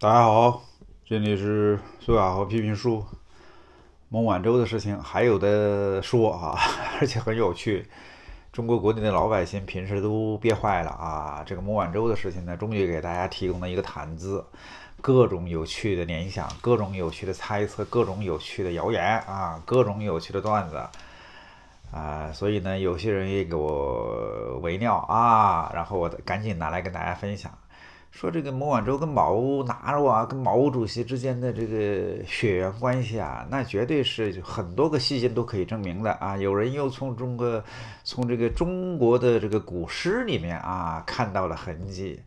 大家好，这里是苏雅和批评书。孟晚舟的事情还有的说啊，而且很有趣。中国国内的老百姓平时都憋坏了啊，这个孟晚舟的事情呢，终于给大家提供了一个谈资，各种有趣的联想，各种有趣的猜测，各种有趣的谣言啊，各种有趣的段子啊。所以呢，有些人也给我围尿啊，然后我赶紧拿来跟大家分享。说这个孟晚舟跟毛哪吒啊，跟毛主席之间的这个血缘关系啊，那绝对是很多个细节都可以证明的啊！有人又从中国，从这个中国的这个古诗里面啊，看到了痕迹。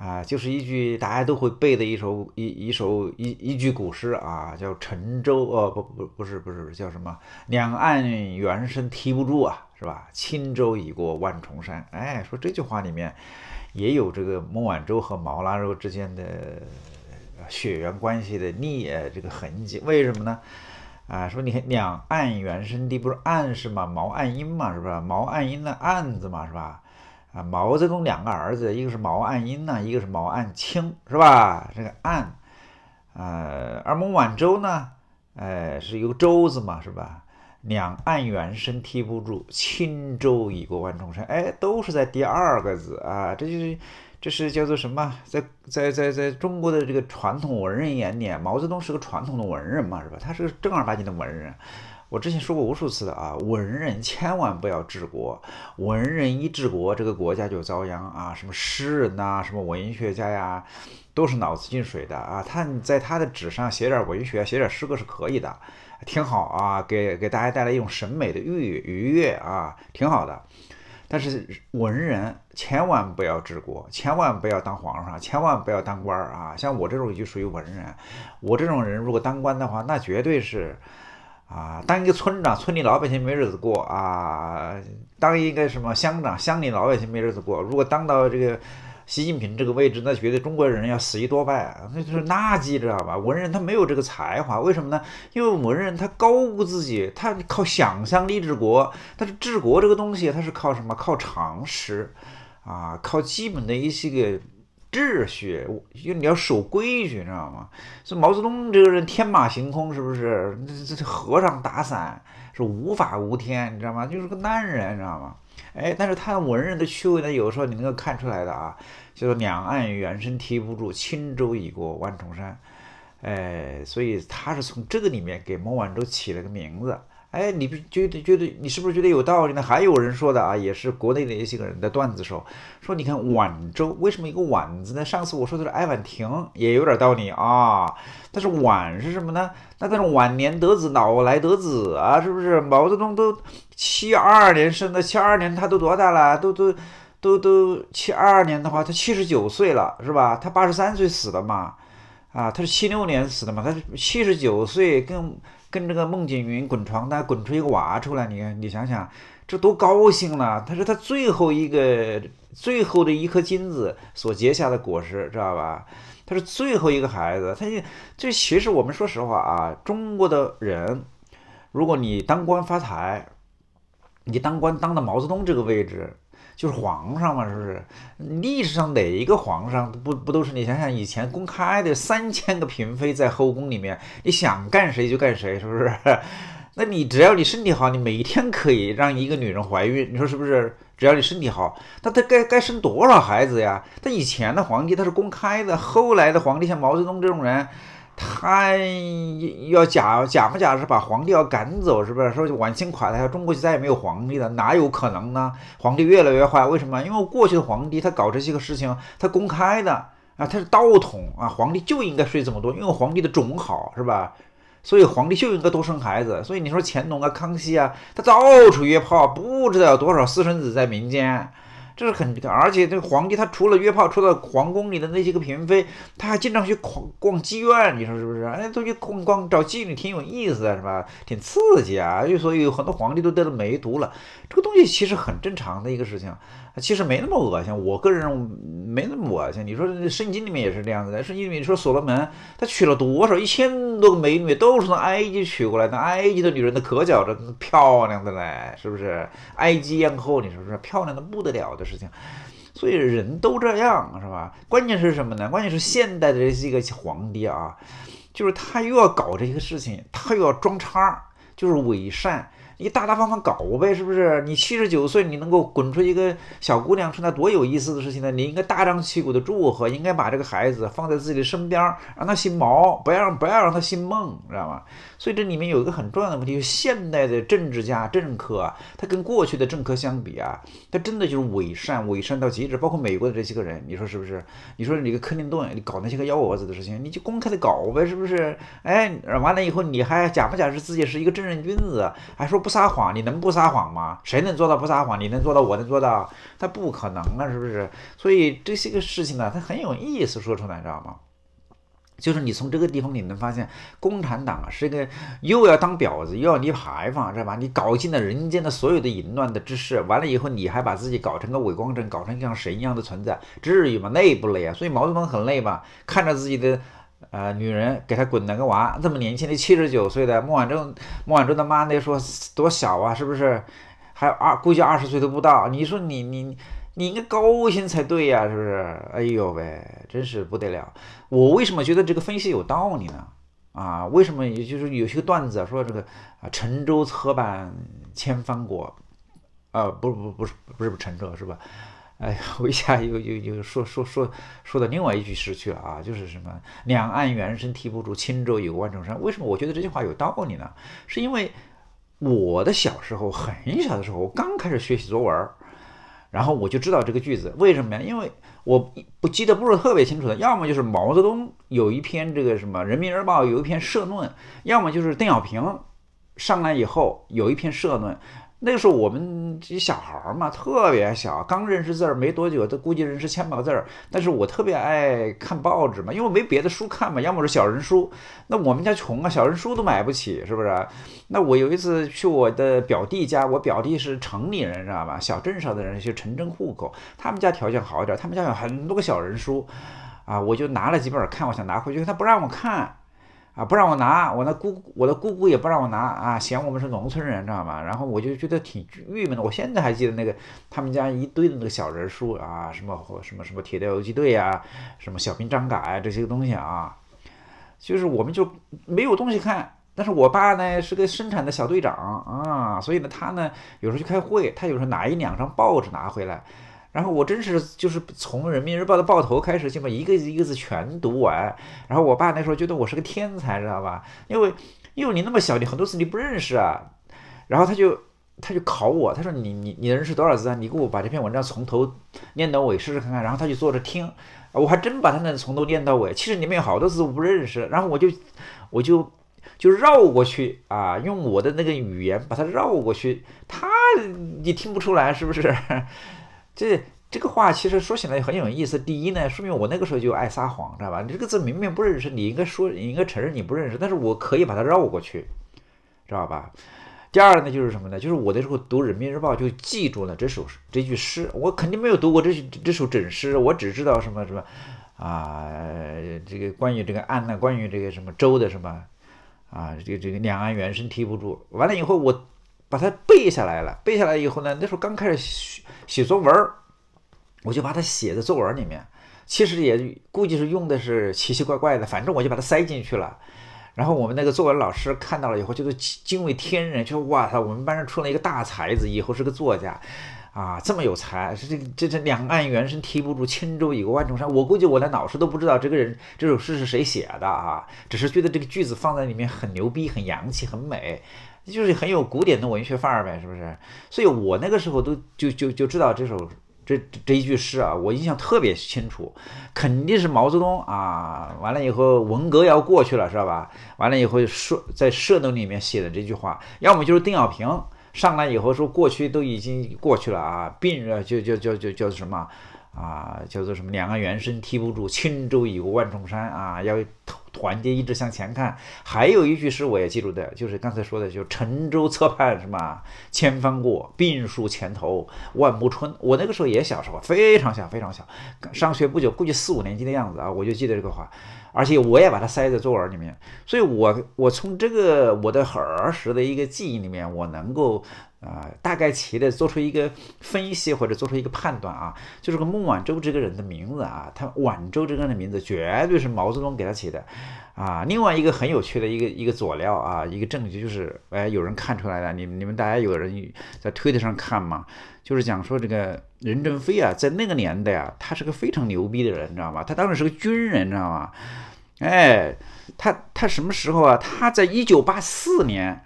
啊，就是一句大家都会背的一首一一首一一句古诗啊，叫《沉舟》哦，不不不是不是叫什么？两岸猿声啼不住啊，是吧？轻舟已过万重山。哎，说这句话里面也有这个孟晚舟和毛腊肉之间的血缘关系的裂这个痕迹，为什么呢？啊，说你看两岸猿声啼不是岸是嘛？毛岸英嘛，是不是？毛岸英的岸字嘛，是吧？啊，毛泽东两个儿子，一个是毛岸英呢，一个是毛岸青，是吧？这个岸，呃，而孟晚舟呢，哎，是一个舟字嘛，是吧？两岸猿声啼不住，轻舟已过万重山。哎，都是在第二个字啊，这就是，这是叫做什么？在在在在中国的这个传统文人眼里，毛泽东是个传统的文人嘛，是吧？他是个正儿八经的文人。我之前说过无数次的啊，文人千万不要治国，文人一治国，这个国家就遭殃啊！什么诗人呐，什么文学家呀，都是脑子进水的啊！他在他的纸上写点文学，写点诗歌是可以的，挺好啊，给给大家带来一种审美的愉愉悦啊，挺好的。但是文人千万不要治国，千万不要当皇上，千万不要当官啊！像我这种就属于文人，我这种人如果当官的话，那绝对是。啊，当一个村长，村里老百姓没日子过啊；当一个什么乡长，乡里老百姓没日子过。如果当到这个习近平这个位置，那觉得中国人要死一多半，那就是垃圾，知道吧？文人他没有这个才华，为什么呢？因为文人他高估自己，他靠想象力治国，但是治国这个东西，他是靠什么？靠常识，啊，靠基本的一些个。秩序，因为你要守规矩，你知道吗？所以毛泽东这个人天马行空，是不是？这这和尚打伞是无法无天，你知道吗？就是个烂人，你知道吗？哎，但是他文人的趣味呢，有时候你能够看出来的啊，就是两岸猿声啼不住，轻舟已过万重山。哎，所以他是从这个里面给孟晚舟起了个名字。哎，你不觉得觉得你是不是觉得有道理呢？还有人说的啊，也是国内的一些个人的段子手，说你看晚周为什么一个晚字呢？上次我说的是艾晚亭，也有点道理啊。但是晚是什么呢？那但是晚年得子，老来得子啊，是不是？毛泽东都七二年生的，七二年他都多大了？都都都都七二二年的话，他七十九岁了，是吧？他八十三岁死的嘛？啊，他是七六年死的嘛？他是七十九岁跟。跟这个孟锦云滚床单，滚出一个娃出来，你看，你想想，这多高兴了！他是他最后一个、最后的一颗金子所结下的果实，知道吧？他是最后一个孩子。他这其实我们说实话啊，中国的人，如果你当官发财，你当官当到毛泽东这个位置。就是皇上嘛，是不是？历史上哪一个皇上不不都是你想想以前公开的三千个嫔妃在后宫里面，你想干谁就干谁，是不是？那你只要你身体好，你每天可以让一个女人怀孕，你说是不是？只要你身体好，那他该该生多少孩子呀？他以前的皇帝他是公开的，后来的皇帝像毛泽东这种人。他要假假不假是把皇帝要赶走，是不是？说晚清垮台，中国就再也没有皇帝了，哪有可能呢？皇帝越来越坏，为什么？因为过去的皇帝他搞这些个事情，他公开的啊，他是道统啊，皇帝就应该睡这么多，因为皇帝的种好，是吧？所以皇帝就应该多生孩子。所以你说乾隆啊、康熙啊，他到处约炮，不知道有多少私生子在民间。这是很，而且这个皇帝他除了约炮，除了皇宫里的那些个嫔妃，他还经常去逛逛妓院。你说是不是？哎，都去逛逛找妓女，挺有意思的，是吧？挺刺激啊！就所以有很多皇帝都得了梅毒了。这个东西其实很正常的一个事情，啊，其实没那么恶心。我个人没那么恶心。你说《圣经》里面也是这样子的，《圣经》里面说所罗门他娶了多少一千多个美女，都是从埃及娶过来的。埃及的女人的可角着漂亮的嘞，是不是？埃及艳后，你说是漂亮的不得了的。事情，所以人都这样，是吧？关键是什么呢？关键是现代的这些个皇帝啊，就是他又要搞这些事情，他又要装叉，就是伪善。你大大方方搞呗，是不是？你七十九岁，你能够滚出一个小姑娘出来，多有意思的事情呢！你应该大张旗鼓的祝贺，应该把这个孩子放在自己的身边，让他姓毛，不要让不要让他姓孟，知道吗？所以这里面有一个很重要的问题，就是现代的政治家、政客，啊，他跟过去的政客相比啊，他真的就是伪善，伪善到极致。包括美国的这些个人，你说是不是？你说你个克林顿，你搞那些个幺蛾子的事情，你就公开的搞呗，是不是？哎，完了以后你还假不假，是自己是一个正人君子，还说不。撒谎，你能不撒谎吗？谁能做到不撒谎？你能做到，我能做到，他不可能啊，是不是？所以这些个事情呢，他很有意思说出来，你知道吗？就是你从这个地方你能发现，共产党啊是一个又要当婊子又要立牌坊，知道吧？你搞尽了人间的所有的淫乱的之事，完了以后你还把自己搞成个伪光正，搞成像神一样的存在，至于吗？累不累啊？所以毛泽东很累嘛，看着自己的。呃，女人给他滚了个娃，这么年轻的七十九岁的孟晚舟，孟晚舟他妈那说多小啊，是不是？还二估计二十岁都不到，你说你你你应该高兴才对呀，是不是？哎呦喂，真是不得了！我为什么觉得这个分析有道理呢？啊，为什么？也就是有些段子说这个啊，沉舟侧畔千帆过，呃，不不不不是不是沉舟是吧？哎，我一下又又又说说说说到另外一句诗去了啊，就是什么“两岸猿声啼不住，轻舟已过万重山”。为什么我觉得这句话有道理呢？是因为我的小时候很小的时候，我刚开始学习作文然后我就知道这个句子。为什么呀？因为我不记得不是特别清楚的，要么就是毛泽东有一篇这个什么《人民日报》有一篇社论，要么就是邓小平上来以后有一篇社论。那个时候我们这小孩儿嘛，特别小，刚认识字儿没多久，都估计认识千把个字儿。但是我特别爱看报纸嘛，因为没别的书看嘛，要么是小人书。那我们家穷啊，小人书都买不起，是不是？那我有一次去我的表弟家，我表弟是城里人，知道吧？小镇上的人，去城镇户口，他们家条件好一点，他们家有很多个小人书，啊，我就拿了几本看，我想拿回去，他不让我看。啊，不让我拿，我那姑，我的姑姑也不让我拿啊，嫌我们是农村人，知道吗？然后我就觉得挺郁闷的。我现在还记得那个他们家一堆的那个小人书啊，什么什么什么铁道游击队啊，什么小兵张嘎呀，这些个东西啊，就是我们就没有东西看。但是我爸呢是个生产的小队长啊，所以呢他呢有时候去开会，他有时候拿一两张报纸拿回来。然后我真是就是从人民日报的报头开始，先把一个字一个字全读完。然后我爸那时候觉得我是个天才，知道吧？因为因为你那么小，你很多字你不认识啊。然后他就他就考我，他说：“你你你认识多少字啊？你给我把这篇文章从头念到尾，试试看看。”然后他就坐着听，我还真把他那从头念到尾。其实里面有好多字我不认识，然后我就我就就绕过去啊，用我的那个语言把它绕过去。他你听不出来是不是？这这个话其实说起来很有意思。第一呢，说明我那个时候就爱撒谎，知道吧？你这个字明明不认识，你应该说，你应该承认你不认识，但是我可以把它绕过去，知道吧？第二呢，就是什么呢？就是我那时候读《人民日报》就记住了这首这句诗，我肯定没有读过这这首整诗，我只知道什么什么啊，这个关于这个岸呢，关于这个什么周的什么啊，这个这个两岸猿声啼不住。完了以后我。把它背下来了，背下来以后呢，那时候刚开始写写作文儿，我就把它写在作文里面。其实也估计是用的是奇奇怪怪的，反正我就把它塞进去了。然后我们那个作文老师看到了以后，就是惊为天人，说：“哇他，我们班上出了一个大才子，以后是个作家啊，这么有才！”是这这这“两岸猿声啼不住，轻舟已过万重山”。我估计我那老师都不知道这个人这首诗是谁写的啊，只是觉得这个句子放在里面很牛逼、很洋气、很美。就是很有古典的文学范儿呗，是不是？所以我那个时候都就就就知道这首这这一句诗啊，我印象特别清楚，肯定是毛泽东啊。完了以后，文革要过去了，知道吧？完了以后，社在社论里面写的这句话，要么就是邓小平上来以后说过去都已经过去了啊，病人就就就就叫什么。啊，叫做什么？两岸猿声啼不住，轻舟已过万重山。啊，要团结一致向前看。还有一句诗我也记住的，就是刚才说的，就沉舟侧畔什么千帆过，病树前头万木春。我那个时候也小时候非常小，非常小，上学不久，估计四五年级的样子啊，我就记得这个话，而且我也把它塞在作文里面。所以，我我从这个我的儿时的一个记忆里面，我能够。啊，大概齐的做出一个分析或者做出一个判断啊，就是个孟晚舟这个人的名字啊，他晚舟这个人的名字绝对是毛泽东给他起的，啊，另外一个很有趣的一个一个佐料啊，一个证据就是，哎，有人看出来了，你你们大家有人在推特上看嘛，就是讲说这个任正非啊，在那个年代啊，他是个非常牛逼的人，你知道吗？他当时是个军人，你知道吗？哎，他他什么时候啊？他在一九八四年，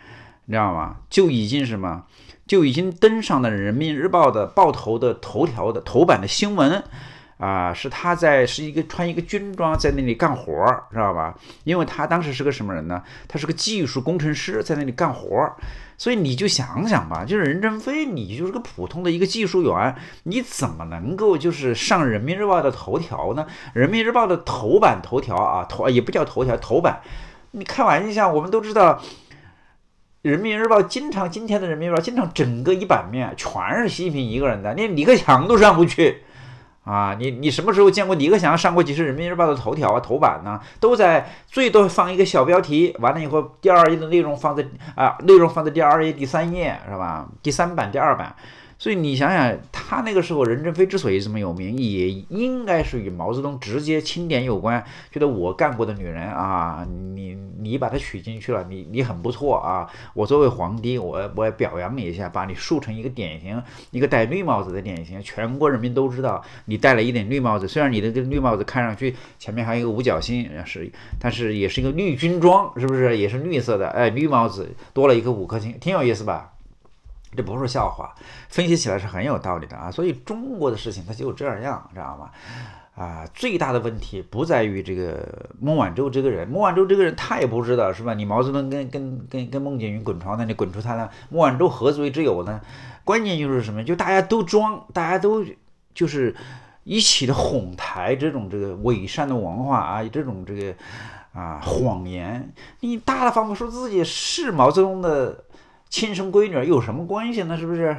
你知道吗？就已经什么？就已经登上了人民日报的报头的头条的头版的新闻，啊，是他在是一个穿一个军装在那里干活儿，知道吧？因为他当时是个什么人呢？他是个技术工程师在那里干活儿，所以你就想想吧，就是任正非，你就是个普通的一个技术员，你怎么能够就是上人民日报的头条呢？人民日报的头版头条啊，头也不叫头条头版，你看完一下，我们都知道。人民日报经常今天的人民日报经常整个一版面全是习近平一个人的，连李克强都上不去 啊！你你什么时候见过李克强上过几次人民日报的头条啊头版呢？都在最多放一个小标题，完了以后第二页的内容放在啊内容放在第二页第三页是吧？第三版第二版。所以你想想，他那个时候，任正非之所以这么有名，也应该是与毛泽东直接钦点有关。觉得我干过的女人啊，你你把她娶进去了，你你很不错啊。我作为皇帝，我我表扬你一下，把你塑成一个典型，一个戴绿帽子的典型，全国人民都知道你戴了一顶绿帽子。虽然你的这个绿帽子看上去前面还有一个五角星，是，但是也是一个绿军装，是不是也是绿色的？哎，绿帽子多了一颗五颗星，挺有意思吧？这不是笑话，分析起来是很有道理的啊！所以中国的事情它就这样，知道吗？啊，最大的问题不在于这个孟晚舟这个人，孟晚舟这个人他也不知道是吧？你毛泽东跟跟跟跟孟建云滚床单，你滚出他那，孟晚舟何罪之有呢？关键就是什么？就大家都装，大家都就是一起的哄抬这种这个伪善的文化啊，这种这个啊谎言，你大大方方说自己是毛泽东的。亲生闺女有什么关系呢？是不是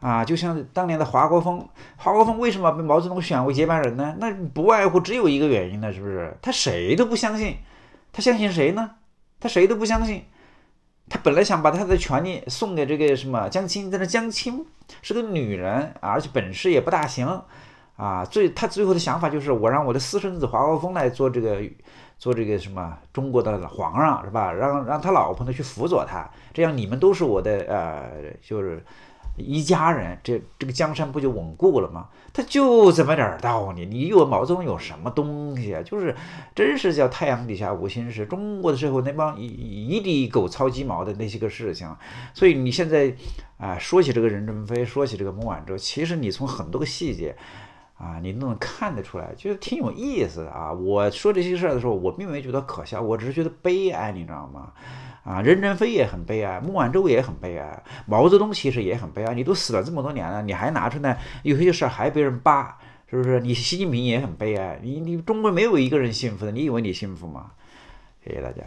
啊？就像当年的华国锋，华国锋为什么被毛泽东选为接班人呢？那不外乎只有一个原因呢，是不是？他谁都不相信，他相信谁呢？他谁都不相信，他本来想把他的权利送给这个什么江青，但是江青是个女人啊，而且本事也不大行。啊，最他最后的想法就是我让我的私生子华国锋来做这个，做这个什么中国的皇上是吧？让让他老婆呢去辅佐他，这样你们都是我的呃，就是一家人，这这个江山不就稳固了吗？他就这么点道理，你有毛泽东有什么东西啊？就是真是叫太阳底下无心事，中国的社会那帮一一地狗操鸡毛的那些个事情，所以你现在啊说起这个任正非，说起这个孟晚舟，其实你从很多个细节。啊，你都能看得出来，就是挺有意思的啊。我说这些事儿的时候，我并没有觉得可笑，我只是觉得悲哀，你知道吗？啊，任正非也很悲哀，孟晚舟也很悲哀，毛泽东其实也很悲哀。你都死了这么多年了，你还拿出来有些事儿还被人扒，是不是？你习近平也很悲哀，你你中国没有一个人幸福的，你以为你幸福吗？谢谢大家。